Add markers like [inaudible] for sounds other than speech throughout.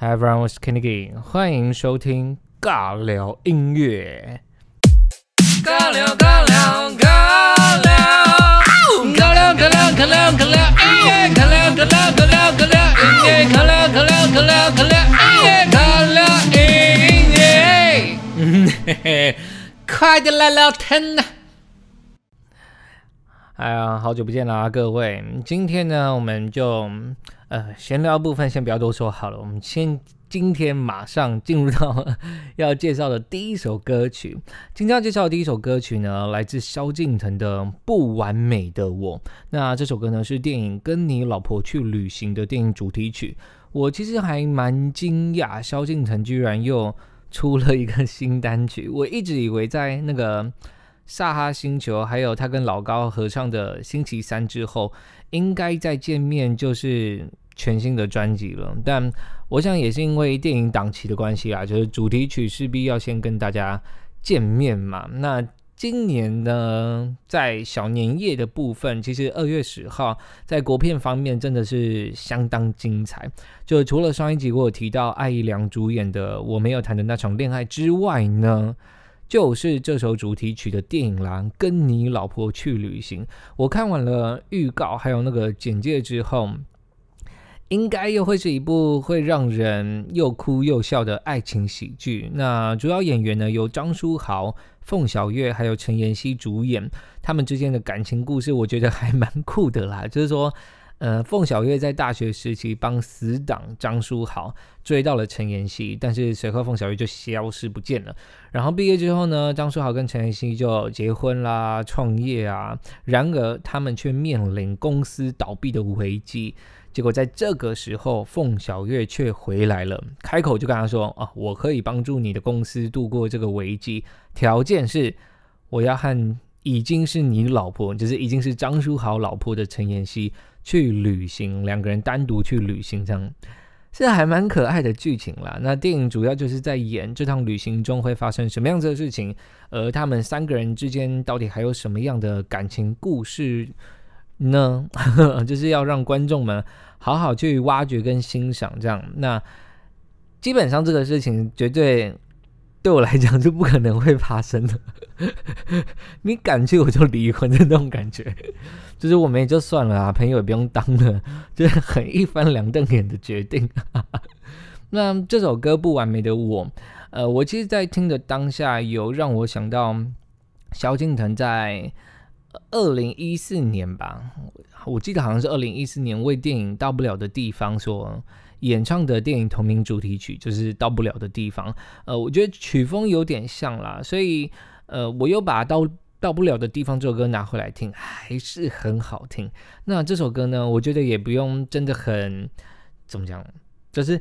Hi everyone, 我是 Kenny G，欢迎收听尬聊音乐。尬聊尬聊尬聊，尬聊尬聊尬聊尬聊，音乐，尬聊尬聊尬聊尬聊，音乐，尬聊音乐。快点来聊天呐！哎呀，好久不见了啊，各位，今天呢，我们就。呃，闲聊部分先不要多说好了，我们先今天马上进入到要介绍的第一首歌曲。今天要介绍的第一首歌曲呢，来自萧敬腾的《不完美的我》。那这首歌呢，是电影《跟你老婆去旅行》的电影主题曲。我其实还蛮惊讶，萧敬腾居然又出了一个新单曲。我一直以为在那个《撒哈星球》还有他跟老高合唱的《星期三》之后，应该再见面就是。全新的专辑了，但我想也是因为电影档期的关系啊，就是主题曲势必要先跟大家见面嘛。那今年呢，在小年夜的部分，其实二月十号在国片方面真的是相当精彩。就除了上一集我有提到艾怡良主演的《我没有谈的那场恋爱》之外呢，就是这首主题曲的电影《郎跟你老婆去旅行》，我看完了预告还有那个简介之后。应该又会是一部会让人又哭又笑的爱情喜剧。那主要演员呢，由张书豪、凤小岳还有陈妍希主演，他们之间的感情故事，我觉得还蛮酷的啦。就是说。呃，凤小岳在大学时期帮死党张书豪追到了陈妍希，但是随后凤小岳就消失不见了。然后毕业之后呢，张书豪跟陈妍希就结婚啦，创业啊。然而他们却面临公司倒闭的危机。结果在这个时候，凤小岳却回来了，开口就跟他说：“啊，我可以帮助你的公司度过这个危机，条件是我要和已经是你老婆，就是已经是张书豪老婆的陈妍希。”去旅行，两个人单独去旅行，这样，是还蛮可爱的剧情啦。那电影主要就是在演这趟旅行中会发生什么样子的事情，而他们三个人之间到底还有什么样的感情故事呢？[laughs] 就是要让观众们好好去挖掘跟欣赏这样。那基本上这个事情绝对。对我来讲就不可能会发生了，[laughs] 你敢去我就离婚的那种感觉，就是我们也就算了啊，朋友也不用当了，就是很一翻两瞪眼的决定。[laughs] 那这首歌《不完美的我》，呃，我其实，在听的当下有让我想到萧敬腾在二零一四年吧，我记得好像是二零一四年为电影《到不了的地方》说。演唱的电影同名主题曲就是《到不了的地方》，呃，我觉得曲风有点像啦，所以呃，我又把《到到不了的地方》这首歌拿回来听，还是很好听。那这首歌呢，我觉得也不用真的很怎么讲，就是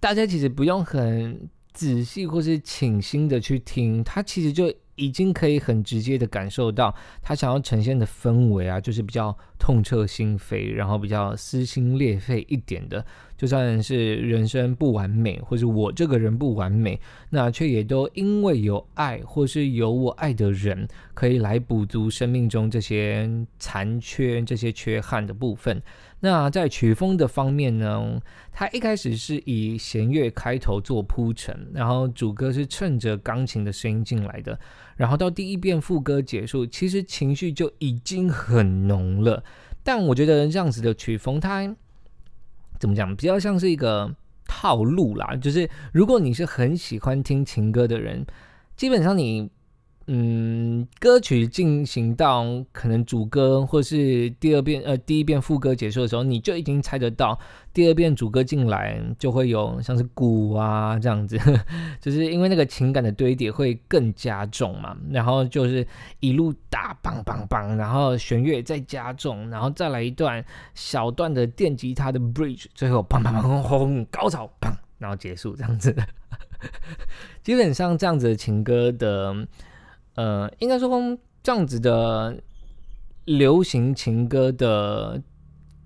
大家其实不用很仔细或是倾心的去听，它其实就。已经可以很直接地感受到他想要呈现的氛围啊，就是比较痛彻心扉，然后比较撕心裂肺一点的。就算是人生不完美，或是我这个人不完美，那却也都因为有爱，或是有我爱的人，可以来补足生命中这些残缺、这些缺憾的部分。那在曲风的方面呢，它一开始是以弦乐开头做铺陈，然后主歌是趁着钢琴的声音进来的，然后到第一遍副歌结束，其实情绪就已经很浓了。但我觉得这样子的曲风，它怎么讲，比较像是一个套路啦，就是如果你是很喜欢听情歌的人，基本上你。嗯，歌曲进行到可能主歌或是第二遍呃第一遍副歌结束的时候，你就已经猜得到第二遍主歌进来就会有像是鼓啊这样子，[laughs] 就是因为那个情感的堆叠会更加重嘛。然后就是一路打棒棒棒，然后弦乐再加重，然后再来一段小段的电吉他的 bridge，最后砰砰砰轰高潮砰，然后结束这样子 [laughs] 基本上这样子的情歌的。呃，应该说，这样子的流行情歌的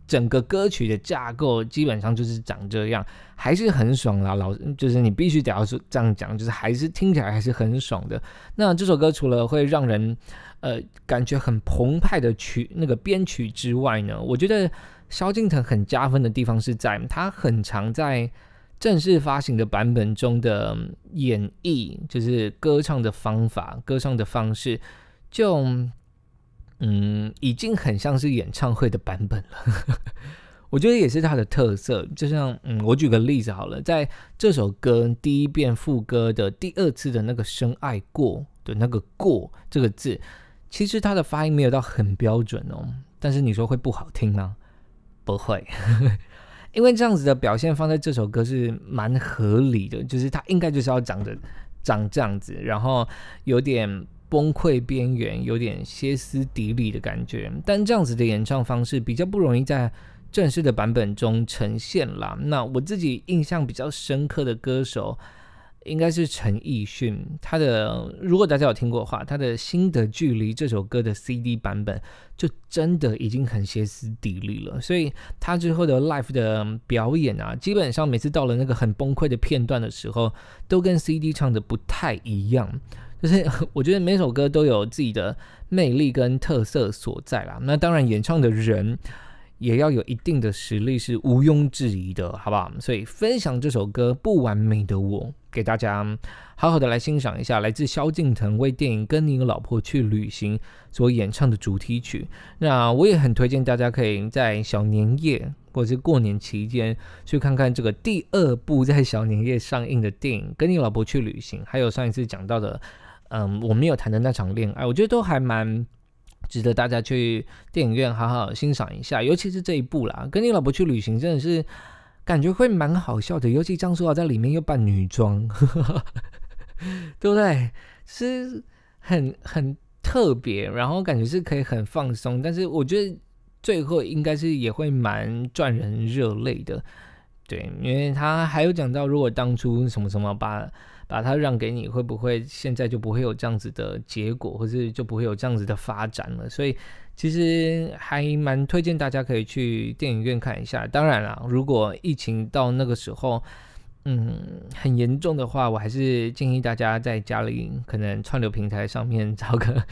整个歌曲的架构，基本上就是长这样，还是很爽啦。老就是你必须得要说这样讲，就是还是听起来还是很爽的。那这首歌除了会让人呃感觉很澎湃的曲那个编曲之外呢，我觉得萧敬腾很加分的地方是在他很常在。正式发行的版本中的演绎，就是歌唱的方法、歌唱的方式，就嗯，已经很像是演唱会的版本了。[laughs] 我觉得也是它的特色。就像嗯，我举个例子好了，在这首歌第一遍副歌的第二次的那个“深爱过”的那个“过”这个字，其实它的发音没有到很标准哦。但是你说会不好听吗？不会。因为这样子的表现放在这首歌是蛮合理的，就是它应该就是要长着长这样子，然后有点崩溃边缘，有点歇斯底里的感觉。但这样子的演唱方式比较不容易在正式的版本中呈现啦。那我自己印象比较深刻的歌手。应该是陈奕迅，他的如果大家有听过的话，他的《新的距离》这首歌的 CD 版本就真的已经很歇斯底里了。所以他之后的 Live 的表演啊，基本上每次到了那个很崩溃的片段的时候，都跟 CD 唱的不太一样。就是 [laughs] 我觉得每首歌都有自己的魅力跟特色所在啦。那当然，演唱的人也要有一定的实力是毋庸置疑的，好不好？所以分享这首歌《不完美的我》。给大家好好的来欣赏一下来自萧敬腾为电影《跟你老婆去旅行》所演唱的主题曲。那我也很推荐大家可以在小年夜或者是过年期间去看看这个第二部在小年夜上映的电影《跟你老婆去旅行》，还有上一次讲到的，嗯，我们有谈的那场恋爱，我觉得都还蛮值得大家去电影院好好欣赏一下，尤其是这一部啦，《跟你老婆去旅行》真的是。感觉会蛮好笑的，尤其张书豪在里面又扮女装，[laughs] 对不对？是很很特别，然后感觉是可以很放松，但是我觉得最后应该是也会蛮赚人热泪的，对，因为他还有讲到如果当初什么什么把。把它让给你会不会现在就不会有这样子的结果，或是就不会有这样子的发展了？所以其实还蛮推荐大家可以去电影院看一下。当然啦，如果疫情到那个时候，嗯，很严重的话，我还是建议大家在家里可能串流平台上面 [laughs] 找个。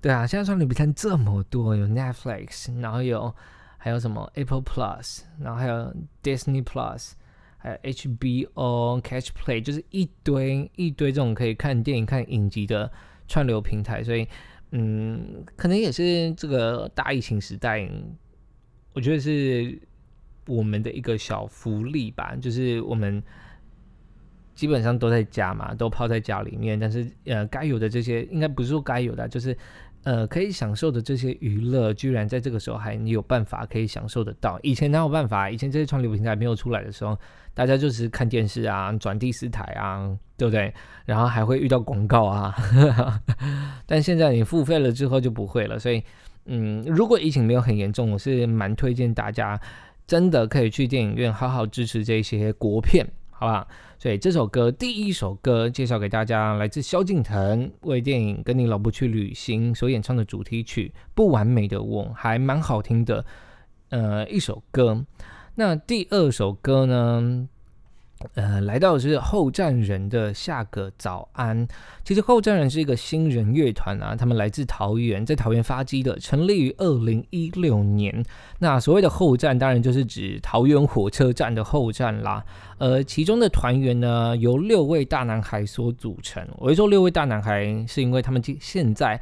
对啊，现在串流平台这么多，有 Netflix，然后有还有什么 Apple Plus，然后还有 Disney Plus。哎，HBO、Catchplay 就是一堆一堆这种可以看电影、看影集的串流平台，所以，嗯，可能也是这个大疫情时代，我觉得是我们的一个小福利吧，就是我们基本上都在家嘛，都泡在家里面，但是呃，该有的这些应该不是说该有的，就是。呃，可以享受的这些娱乐，居然在这个时候还你有办法可以享受得到。以前哪有办法？以前这些串流平台没有出来的时候，大家就是看电视啊，转第四台啊，对不对？然后还会遇到广告啊。[laughs] 但现在你付费了之后就不会了。所以，嗯，如果疫情没有很严重，我是蛮推荐大家真的可以去电影院好好支持这些国片。好吧？所以这首歌，第一首歌介绍给大家，来自萧敬腾为电影《跟你老婆去旅行》所演唱的主题曲《不完美的我》，还蛮好听的，呃，一首歌。那第二首歌呢？呃，来到的是后站人的下个早安。其实后站人是一个新人乐团啊，他们来自桃园，在桃园发迹的，成立于二零一六年。那所谓的后站，当然就是指桃园火车站的后站啦。呃，其中的团员呢，由六位大男孩所组成。我一说六位大男孩，是因为他们现现在，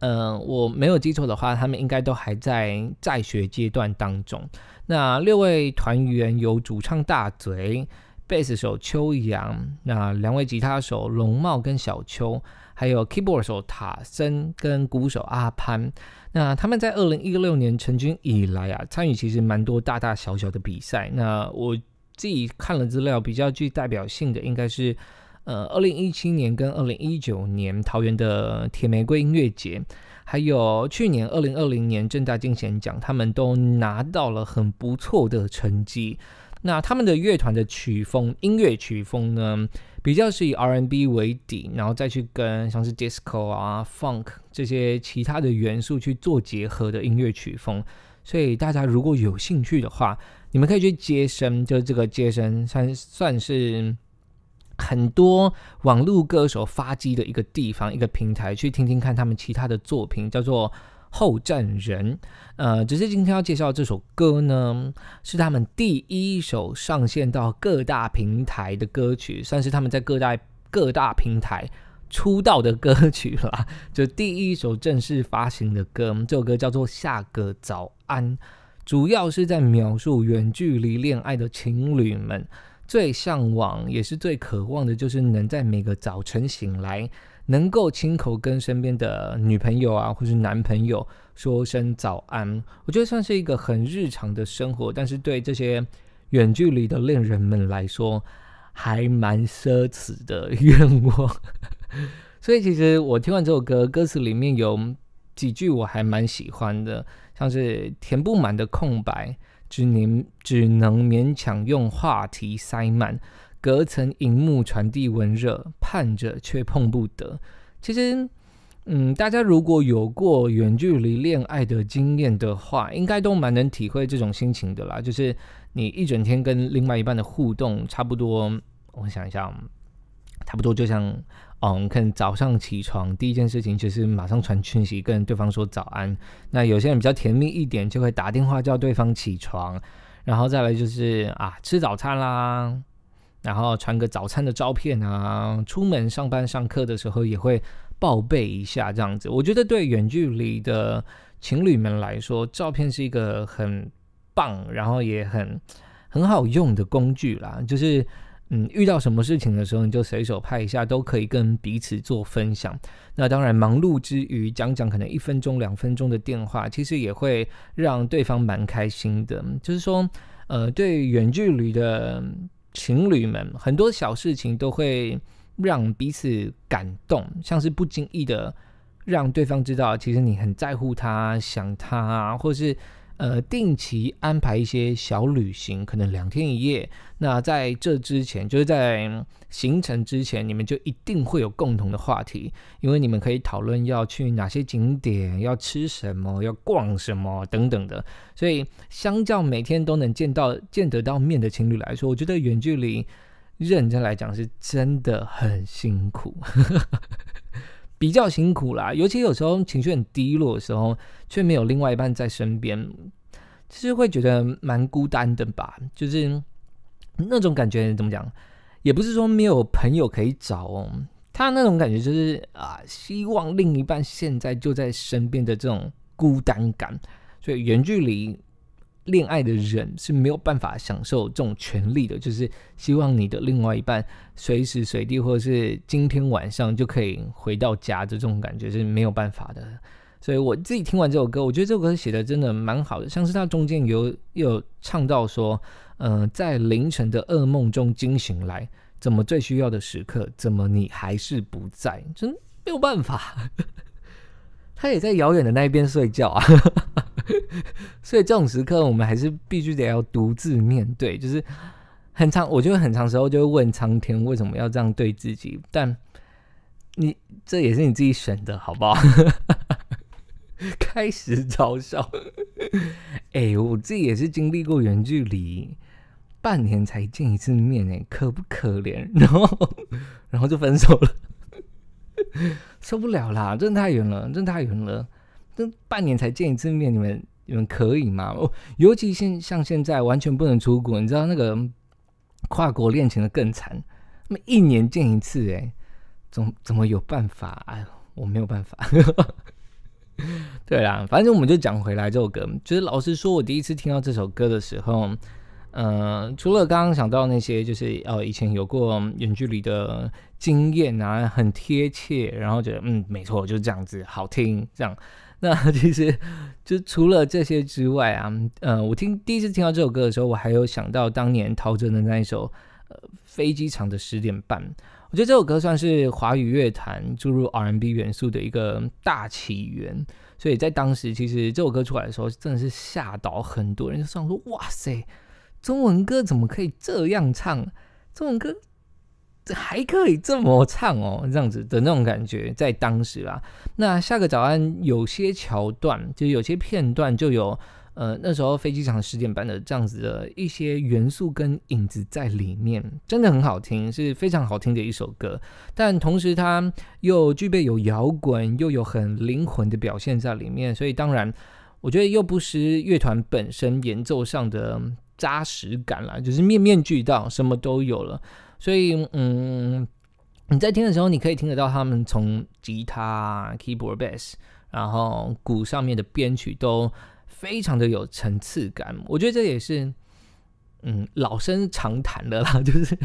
嗯，我没有记错的话，他们应该都还在在学阶段当中。那六位团员由主唱大嘴。贝斯手秋阳，那两位吉他手龙茂跟小邱，还有 keyboard 手塔森跟鼓手阿潘，那他们在二零一六年成军以来啊，参与其实蛮多大大小小的比赛。那我自己看了资料，比较具代表性的应该是，呃，二零一七年跟二零一九年桃园的铁玫瑰音乐节，还有去年二零二零年正大金贤奖，他们都拿到了很不错的成绩。那他们的乐团的曲风，音乐曲风呢，比较是以 R&B 为底，然后再去跟像是 Disco 啊、Funk 这些其他的元素去做结合的音乐曲风。所以大家如果有兴趣的话，你们可以去接生，就是这个接生算算是很多网络歌手发迹的一个地方、一个平台，去听听看他们其他的作品，叫做。后站人，呃，只是今天要介绍这首歌呢，是他们第一首上线到各大平台的歌曲，算是他们在各大各大平台出道的歌曲啦，[laughs] 就第一首正式发行的歌。这首歌叫做《下个早安》，主要是在描述远距离恋爱的情侣们最向往也是最渴望的，就是能在每个早晨醒来。能够亲口跟身边的女朋友啊，或是男朋友说声早安，我觉得算是一个很日常的生活，但是对这些远距离的恋人们来说，还蛮奢侈的愿望。[laughs] 所以其实我听完这首歌，歌词里面有几句我还蛮喜欢的，像是填不满的空白，只能只能勉强用话题塞满。隔层银幕传递温热，盼着却碰不得。其实，嗯，大家如果有过远距离恋爱的经验的话，应该都蛮能体会这种心情的啦。就是你一整天跟另外一半的互动，差不多，我想一下，差不多就像，嗯，可能早上起床第一件事情就是马上传讯息跟对方说早安。那有些人比较甜蜜一点，就会打电话叫对方起床，然后再来就是啊，吃早餐啦。然后传个早餐的照片啊，出门上班、上课的时候也会报备一下，这样子。我觉得对远距离的情侣们来说，照片是一个很棒，然后也很很好用的工具啦。就是嗯，遇到什么事情的时候，你就随手拍一下，都可以跟彼此做分享。那当然，忙碌之余讲讲可能一分钟、两分钟的电话，其实也会让对方蛮开心的。就是说，呃，对远距离的。情侣们很多小事情都会让彼此感动，像是不经意的让对方知道，其实你很在乎他、想他，或是。呃，定期安排一些小旅行，可能两天一夜。那在这之前，就是在行程之前，你们就一定会有共同的话题，因为你们可以讨论要去哪些景点，要吃什么，要逛什么等等的。所以，相较每天都能见到、见得到面的情侣来说，我觉得远距离认真来讲是真的很辛苦。[laughs] 比较辛苦啦，尤其有时候情绪很低落的时候，却没有另外一半在身边，就是会觉得蛮孤单的吧。就是那种感觉怎么讲，也不是说没有朋友可以找哦，他那种感觉就是啊，希望另一半现在就在身边的这种孤单感，所以远距离。恋爱的人是没有办法享受这种权利的，就是希望你的另外一半随时随地，或者是今天晚上就可以回到家的这种感觉是没有办法的。所以我自己听完这首歌，我觉得这首歌写的真的蛮好的，像是他中间有有唱到说，嗯，在凌晨的噩梦中惊醒来，怎么最需要的时刻，怎么你还是不在，真没有办法。他也在遥远的那一边睡觉啊。[laughs] 所以这种时刻，我们还是必须得要独自面对。就是很长，我就会很长时候就会问苍天为什么要这样对自己。但你这也是你自己选的，好不好？[laughs] 开始嘲笑。哎，我自己也是经历过远距离，半年才见一次面，哎，可不可怜？[laughs] 然后，然后就分手了，受不了啦！真太远了，真太远了。这半年才见一次面，你们你们可以吗？哦，尤其现像现在完全不能出国，你知道那个跨国恋情的更惨，那么一年见一次，哎，总怎么有办法？哎，我没有办法。[laughs] 对啦，反正我们就讲回来这首歌，就是老实说，我第一次听到这首歌的时候，呃，除了刚刚想到那些，就是哦，以前有过远距离的。经验啊，很贴切，然后觉得嗯，没错，就是这样子，好听这样。那 [laughs] 其实就除了这些之外啊，呃，我听第一次听到这首歌的时候，我还有想到当年陶喆的那一首《呃飞机场的十点半》，我觉得这首歌算是华语乐坛注入 R&B 元素的一个大起源。所以在当时，其实这首歌出来的时候，真的是吓到很多人，就想说：哇塞，中文歌怎么可以这样唱？中文歌。这还可以这么唱哦，这样子的那种感觉，在当时啊。那下个早安，有些桥段就有些片段就有，呃，那时候飞机场十点半的这样子的一些元素跟影子在里面，真的很好听，是非常好听的一首歌。但同时，它又具备有摇滚，又有很灵魂的表现在里面。所以，当然，我觉得又不失乐团本身演奏上的扎实感啦，就是面面俱到，什么都有了。所以，嗯，你在听的时候，你可以听得到他们从吉他、keyboard、bass，然后鼓上面的编曲都非常的有层次感。我觉得这也是，嗯，老生常谈的啦。[laughs] 就是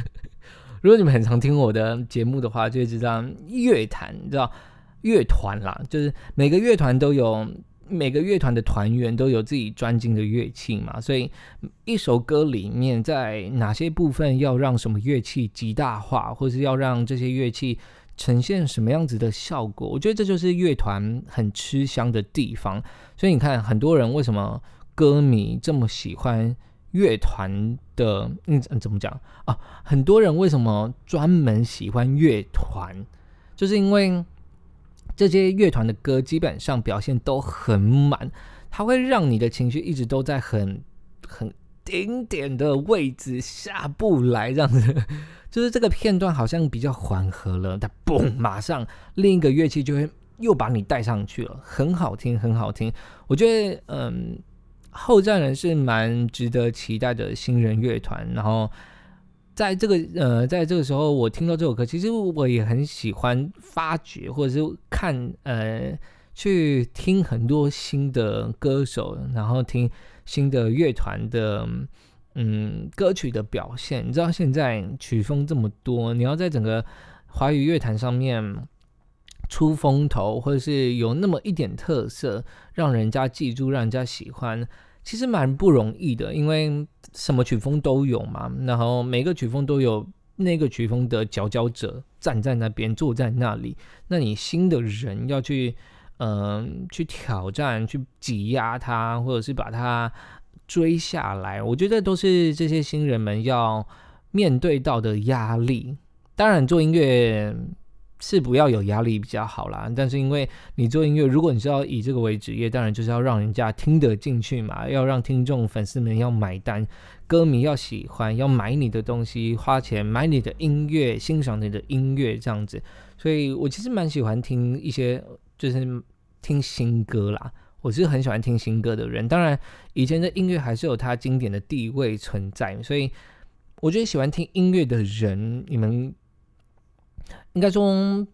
如果你们很常听我的节目的话，就会知道乐你知道乐团啦。就是每个乐团都有。每个乐团的团员都有自己专精的乐器嘛，所以一首歌里面在哪些部分要让什么乐器极大化，或是要让这些乐器呈现什么样子的效果，我觉得这就是乐团很吃香的地方。所以你看，很多人为什么歌迷这么喜欢乐团的？嗯，怎么讲啊？很多人为什么专门喜欢乐团，就是因为。这些乐团的歌基本上表现都很满，它会让你的情绪一直都在很很顶点的位置下不来，这样子。[laughs] 就是这个片段好像比较缓和了，但嘣，马上另一个乐器就会又把你带上去了，很好听，很好听。我觉得，嗯，后站人是蛮值得期待的新人乐团，然后。在这个呃，在这个时候，我听到这首歌，其实我也很喜欢发掘，或者是看呃，去听很多新的歌手，然后听新的乐团的嗯歌曲的表现。你知道现在曲风这么多，你要在整个华语乐坛上面出风头，或者是有那么一点特色，让人家记住，让人家喜欢。其实蛮不容易的，因为什么曲风都有嘛，然后每个曲风都有那个曲风的佼佼者站在那边，坐在那里，那你新的人要去，嗯，去挑战，去挤压他，或者是把他追下来，我觉得都是这些新人们要面对到的压力。当然，做音乐。是不要有压力比较好啦，但是因为你做音乐，如果你是要以这个为职业，当然就是要让人家听得进去嘛，要让听众、粉丝们要买单，歌迷要喜欢，要买你的东西，花钱买你的音乐，欣赏你的音乐这样子。所以我其实蛮喜欢听一些，就是听新歌啦。我是很喜欢听新歌的人，当然以前的音乐还是有它经典的地位存在。所以我觉得喜欢听音乐的人，你们。应该说，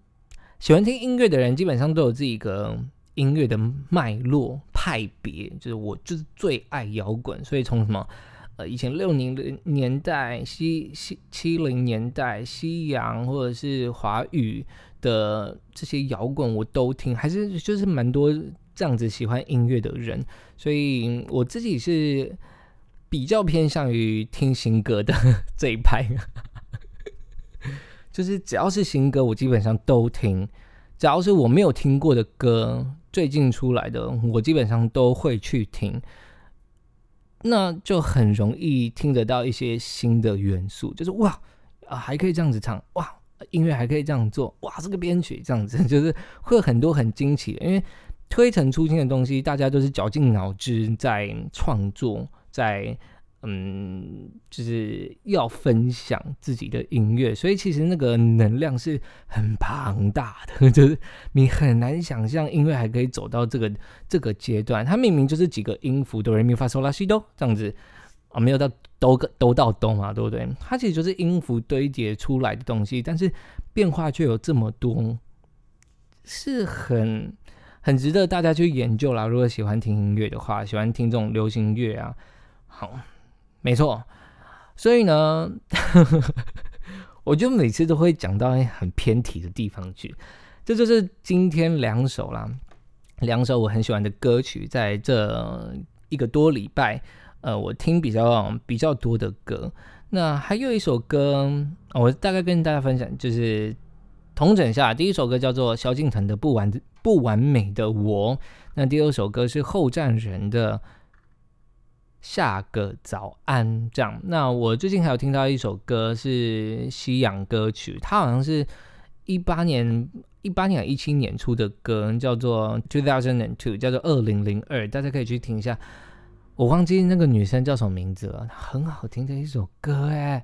喜欢听音乐的人基本上都有自己一个音乐的脉络派别，就是我就是最爱摇滚，所以从什么呃以前六零年代、西西七零年代西洋或者是华语的这些摇滚我都听，还是就是蛮多这样子喜欢音乐的人，所以我自己是比较偏向于听新歌的这一派。就是只要是新歌，我基本上都听；只要是我没有听过的歌，最近出来的，我基本上都会去听。那就很容易听得到一些新的元素，就是哇，啊，还可以这样子唱，哇，音乐还可以这样做，哇，这个编曲这样子，[laughs] 就是会很多很惊奇。的。因为推陈出新的东西，大家都是绞尽脑汁在创作，在。嗯，就是要分享自己的音乐，所以其实那个能量是很庞大的，[laughs] 就是你很难想象音乐还可以走到这个这个阶段。它明明就是几个音符哆来咪发嗦啦西哆这样子啊，没有到都个，都到 d 嘛，对不对？它其实就是音符堆叠出来的东西，但是变化却有这么多，是很很值得大家去研究啦。如果喜欢听音乐的话，喜欢听这种流行乐啊，好。没错，所以呢，[laughs] 我就每次都会讲到很偏题的地方去。这就是今天两首啦，两首我很喜欢的歌曲。在这一个多礼拜，呃，我听比较比较多的歌。那还有一首歌，我大概跟大家分享，就是同整下。第一首歌叫做萧敬腾的《不完不完美的我》，那第二首歌是后站人的。下个早安，这样。那我最近还有听到一首歌是西洋歌曲，它好像是一八年、一八年、一七年出的歌，叫做《Two Thousand and Two》，叫做《二零零二》。大家可以去听一下。我忘记那个女生叫什么名字了，很好听的一首歌哎，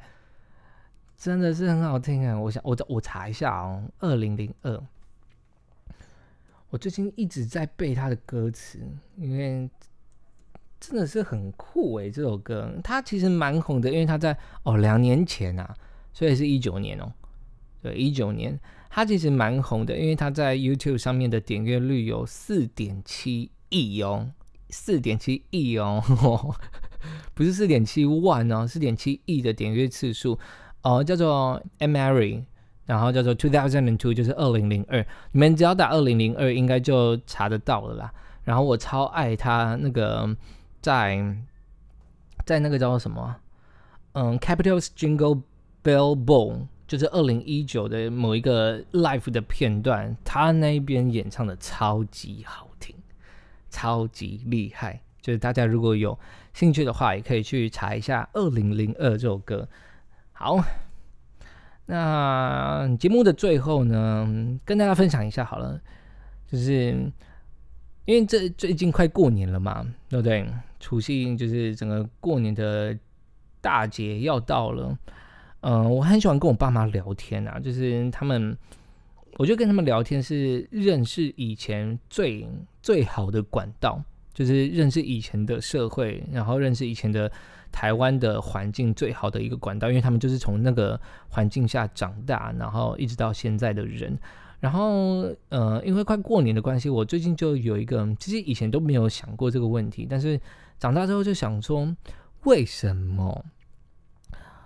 真的是很好听哎。我想，我我查一下哦，《二零零二》。我最近一直在背他的歌词，因为。真的是很酷哎，这首歌它其实蛮红的，因为它在哦两年前啊，所以是一九年哦，对，一九年它其实蛮红的，因为它在 YouTube 上面的点阅率有四点七亿哦，四点七亿哦，[laughs] 不是四点七万哦，四点七亿的点阅次数，哦，叫做《Marry》，然后叫做 Two Thousand and Two，就是二零零二，你们只要打二零零二应该就查得到了啦。然后我超爱他那个。在在那个叫做什么，嗯 c a p i t a l s Jingle Bell Bone，就是二零一九的某一个 Live 的片段，他那边演唱的超级好听，超级厉害，就是大家如果有兴趣的话，也可以去查一下二零零二这首歌。好，那节目的最后呢，跟大家分享一下好了，就是。因为这最近快过年了嘛，对不对？除夕就是整个过年的大节要到了。嗯，我很喜欢跟我爸妈聊天啊，就是他们，我就跟他们聊天是认识以前最最好的管道，就是认识以前的社会，然后认识以前的台湾的环境最好的一个管道，因为他们就是从那个环境下长大，然后一直到现在的人。然后，呃，因为快过年的关系，我最近就有一个，其实以前都没有想过这个问题，但是长大之后就想说，为什么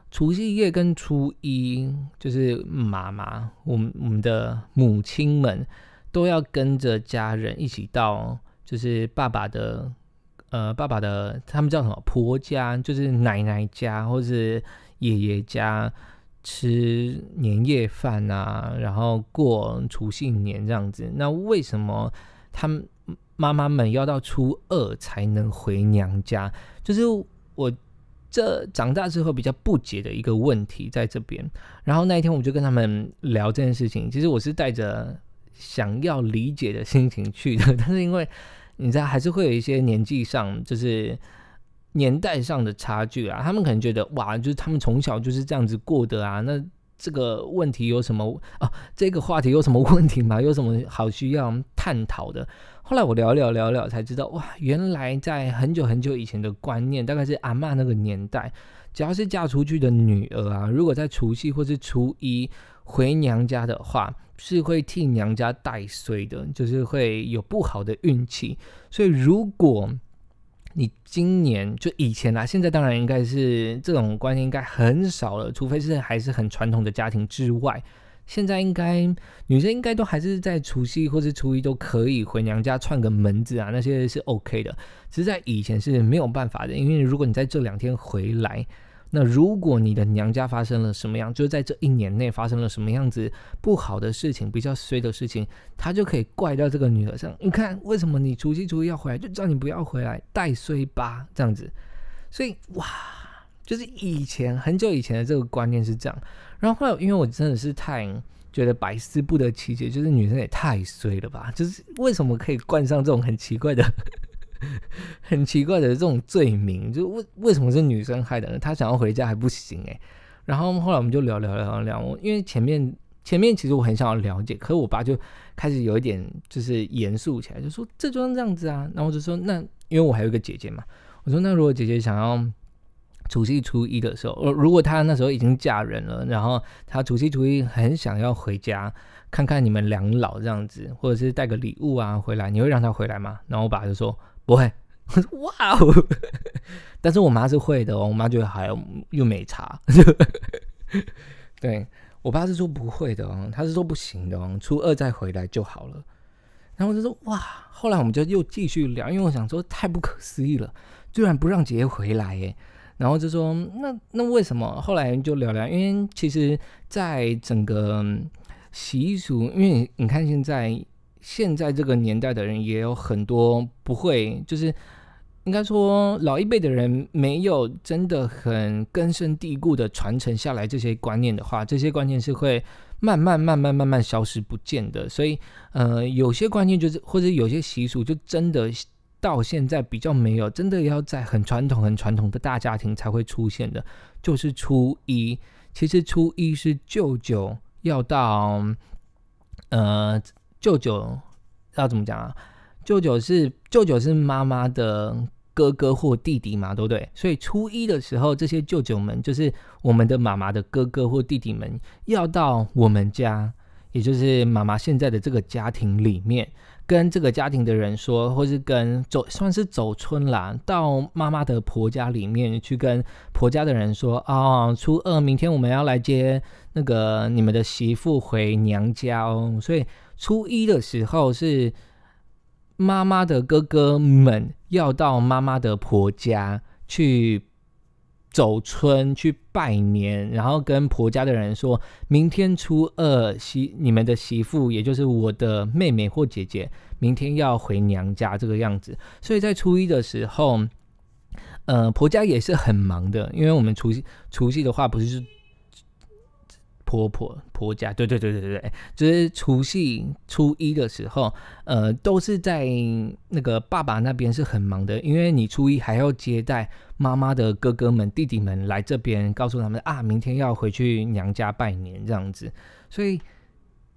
除夕夜跟初一，就是妈妈，我们我们的母亲们都要跟着家人一起到，就是爸爸的，呃，爸爸的，他们叫什么婆家，就是奶奶家或者爷爷家。吃年夜饭啊，然后过除夕年这样子。那为什么他们妈妈们要到初二才能回娘家？就是我这长大之后比较不解的一个问题在这边。然后那一天我就跟他们聊这件事情，其实我是带着想要理解的心情去的，但是因为你知道，还是会有一些年纪上就是。年代上的差距啊，他们可能觉得哇，就是他们从小就是这样子过的啊。那这个问题有什么啊？这个话题有什么问题吗？[laughs] 有什么好需要探讨的？后来我聊聊聊聊才知道，哇，原来在很久很久以前的观念，大概是阿妈那个年代，只要是嫁出去的女儿啊，如果在除夕或是初一回娘家的话，是会替娘家带衰的，就是会有不好的运气。所以如果你今年就以前啦，现在当然应该是这种观念应该很少了，除非是还是很传统的家庭之外，现在应该女生应该都还是在除夕或是初一都可以回娘家串个门子啊，那些是 OK 的。只是在以前是没有办法的，因为如果你在这两天回来。那如果你的娘家发生了什么样，就在这一年内发生了什么样子不好的事情，比较衰的事情，他就可以怪到这个女儿上。你看为什么你除夕出夕要回来，就叫你不要回来带衰吧，这样子。所以哇，就是以前很久以前的这个观念是这样。然后后来因为我真的是太觉得百思不得其解，就是女生也太衰了吧，就是为什么可以冠上这种很奇怪的。[laughs] 很奇怪的这种罪名，就为为什么是女生害的？她想要回家还不行哎。然后后来我们就聊聊聊聊，我因为前面前面其实我很想要了解，可是我爸就开始有一点就是严肃起来，就说这就桩这样子啊。然后就说那因为我还有一个姐姐嘛，我说那如果姐姐想要除夕初一的时候，如果她那时候已经嫁人了，然后她除夕初一很想要回家看看你们两老这样子，或者是带个礼物啊回来，你会让她回来吗？然后我爸就说。不会，哇哦！[laughs] 但是我妈是会的哦，我妈觉得好像又没查。[laughs] 对我爸是说不会的哦，他是说不行的哦，初二再回来就好了。然后就说哇，后来我们就又继续聊，因为我想说太不可思议了，居然不让姐姐回来耶。然后就说那那为什么？后来就聊聊，因为其实在整个习俗，因为你看现在。现在这个年代的人也有很多不会，就是应该说老一辈的人没有真的很根深蒂固的传承下来这些观念的话，这些观念是会慢慢慢慢慢慢消失不见的。所以，呃，有些观念就是或者有些习俗就真的到现在比较没有，真的要在很传统很传统的大家庭才会出现的，就是初一。其实初一是舅舅要到，呃。舅舅要怎么讲啊？舅舅是舅舅是妈妈的哥哥或弟弟嘛，对不对。所以初一的时候，这些舅舅们就是我们的妈妈的哥哥或弟弟们，要到我们家，也就是妈妈现在的这个家庭里面，跟这个家庭的人说，或是跟走算是走村啦，到妈妈的婆家里面去跟婆家的人说啊，初二明天我们要来接那个你们的媳妇回娘家哦，所以。初一的时候是妈妈的哥哥们要到妈妈的婆家去走村去拜年，然后跟婆家的人说，明天初二媳你们的媳妇，也就是我的妹妹或姐姐，明天要回娘家这个样子。所以在初一的时候，呃，婆家也是很忙的，因为我们除夕除夕的话不是。婆婆婆家，对对对对对就是除夕初一的时候，呃，都是在那个爸爸那边是很忙的，因为你初一还要接待妈妈的哥哥们弟弟们来这边，告诉他们啊，明天要回去娘家拜年这样子。所以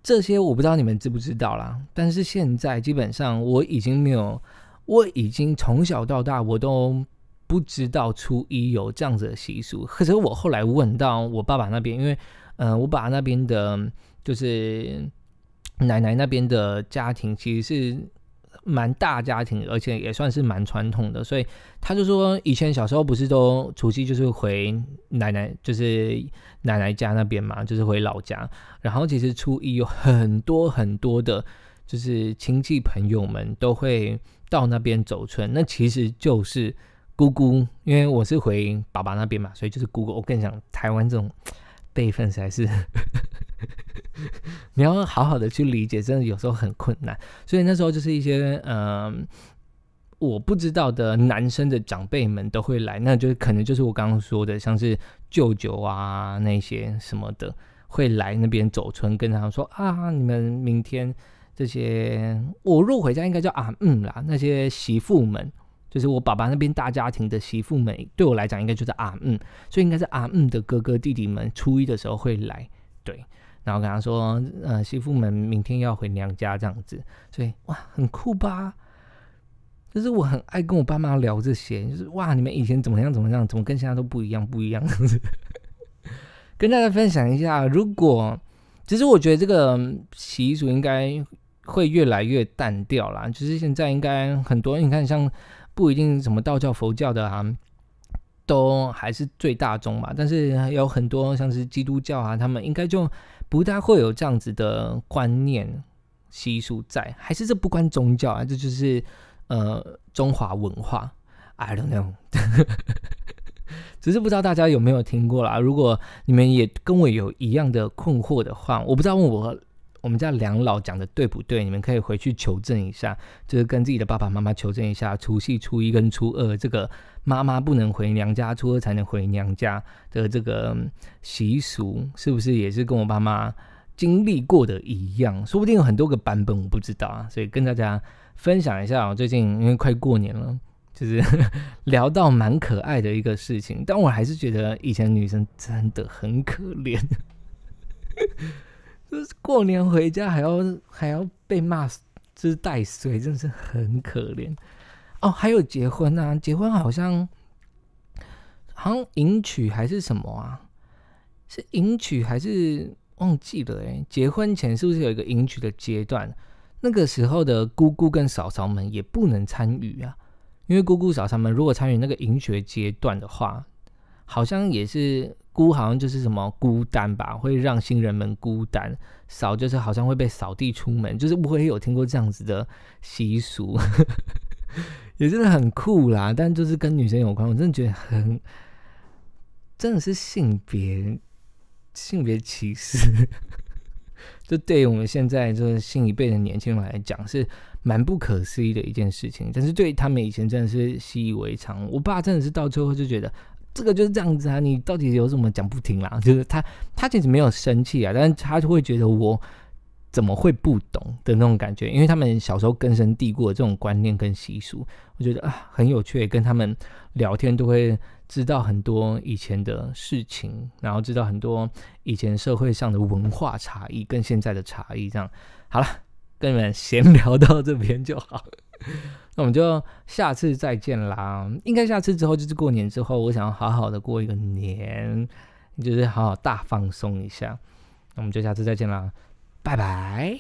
这些我不知道你们知不知道啦，但是现在基本上我已经没有，我已经从小到大我都不知道初一有这样子的习俗。可是我后来问到我爸爸那边，因为。嗯，我把那边的，就是奶奶那边的家庭，其实是蛮大家庭，而且也算是蛮传统的。所以他就说，以前小时候不是都除夕就是回奶奶，就是奶奶家那边嘛，就是回老家。然后其实初一有很多很多的，就是亲戚朋友们都会到那边走村。那其实就是姑姑，因为我是回爸爸那边嘛，所以就是姑姑。我更想台湾这种。辈分才是，[laughs] 你要好好的去理解，真的有时候很困难。所以那时候就是一些嗯，我不知道的男生的长辈们都会来，那就是可能就是我刚刚说的，像是舅舅啊那些什么的会来那边走村，跟他们说啊，你们明天这些我入回家应该叫啊嗯啦那些媳妇们。就是我爸爸那边大家庭的媳妇们，对我来讲应该就是啊嗯，所以应该是啊嗯的哥哥弟弟们初一的时候会来，对，然后跟他说，嗯，媳妇们明天要回娘家这样子，所以哇很酷吧？就是我很爱跟我爸妈聊这些，就是哇你们以前怎么样怎么样，怎么跟现在都不一样不一样 [laughs] 跟大家分享一下。如果其实我觉得这个习俗应该会越来越淡掉啦，就是现在应该很多你看像。不一定什么道教、佛教的啊，都还是最大众嘛。但是有很多像是基督教啊，他们应该就不大会有这样子的观念习俗在。还是这不关宗教啊，这就是呃中华文化，I don't know。[laughs] 只是不知道大家有没有听过啦。如果你们也跟我有一样的困惑的话，我不知道问我。我们家两老讲的对不对？你们可以回去求证一下，就是跟自己的爸爸妈妈求证一下，除夕初一跟初二，这个妈妈不能回娘家，初二才能回娘家的这个习俗，是不是也是跟我爸妈经历过的一样？说不定有很多个版本，我不知道啊，所以跟大家分享一下。我最近因为快过年了，就是聊到蛮可爱的一个事情，但我还是觉得以前女生真的很可怜。就是过年回家还要还要被骂，是带水，真是很可怜。哦，还有结婚啊，结婚好像好像迎娶还是什么啊？是迎娶还是忘记了？哎，结婚前是不是有一个迎娶的阶段？那个时候的姑姑跟嫂嫂们也不能参与啊，因为姑姑嫂嫂们如果参与那个迎娶阶段的话。好像也是孤，好像就是什么孤单吧，会让新人们孤单。扫就是好像会被扫地出门，就是我也有听过这样子的习俗，[laughs] 也真的很酷啦。但就是跟女生有关，我真的觉得很，真的是性别性别歧视。[laughs] 这对于我们现在这新一辈的年轻人来讲，是蛮不可思议的一件事情。但是对他们以前真的是习以为常。我爸真的是到最后就觉得。这个就是这样子啊！你到底有什么讲不停啦？就是他，他其实没有生气啊，但是他就会觉得我怎么会不懂的那种感觉，因为他们小时候根深蒂固的这种观念跟习俗，我觉得啊很有趣，跟他们聊天都会知道很多以前的事情，然后知道很多以前社会上的文化差异跟现在的差异。这样好了，跟你们闲聊到这边就好。那我们就下次再见啦。应该下次之后就是过年之后，我想要好好的过一个年，就是好好大放松一下。那我们就下次再见啦，拜拜。